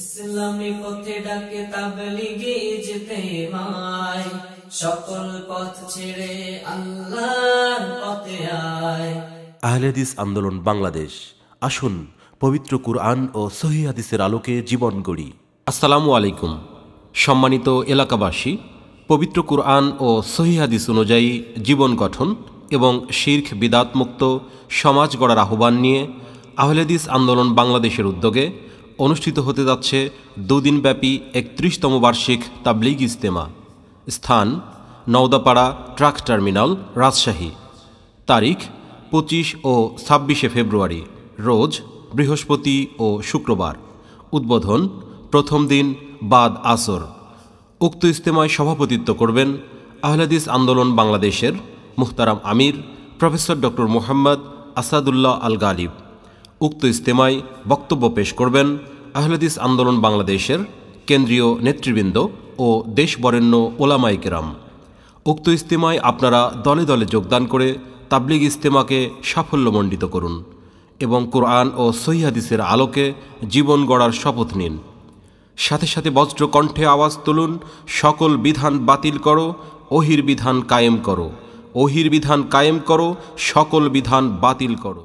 ইসলামী পথে ডাকে তাবলিগে যেতে মায় সকল পথ ছেড়ে আল্লাহর পথে আয় আহলেদিস আন্দোলন বাংলাদেশ আসুন পবিত্র কুরআন ও সহি আলোকে জীবন গড়ি আসসালামু আলাইকুম সম্মানিত এলাকাবাসী পবিত্র কুরআন ও সহি অনুযায়ী জীবন গঠন এবং শির্খ বিদাতমুক্ত সমাজ গড়ার আহ্বান নিয়ে আহলেদিস আন্দোলন বাংলাদেশের উদ্যোগে অনুষ্ঠিত হতে যাচ্ছে দুদিনব্যাপী একত্রিশতম বার্ষিক তাবলিগ ইজতেমা স্থান নওদাপাড়া ট্রাক টার্মিনাল রাজশাহী তারিখ পঁচিশ ও ছাব্বিশে ফেব্রুয়ারি রোজ বৃহস্পতি ও শুক্রবার উদ্বোধন প্রথম দিন বাদ আসর উক্ত ইজতেমায় সভাপতিত্ব করবেন আহলাদিস আন্দোলন বাংলাদেশের মুহতারাম আমির প্রফেসর ডক্টর মোহাম্মদ আসাদুল্লাহ আল গালিব উক্ত ইজতেমায় বক্তব্য পেশ করবেন আহলেদিস আন্দোলন বাংলাদেশের কেন্দ্রীয় নেতৃবৃন্দ ও দেশবরেণ্য ওলামাইকেরাম উক্ত ইস্তেমায় আপনারা দলে দলে যোগদান করে তাবলিগ ইস্তেমাকে সাফল্যমণ্ডিত করুন এবং কোরআন ও সহিহাদিসের আলোকে জীবন গড়ার শপথ নিন সাথে সাথে বজ্র কণ্ঠে আওয়াজ তুলুন সকল বিধান বাতিল করো ওহির বিধান কায়েম করো ওহির বিধান কায়েম করো সকল বিধান বাতিল করো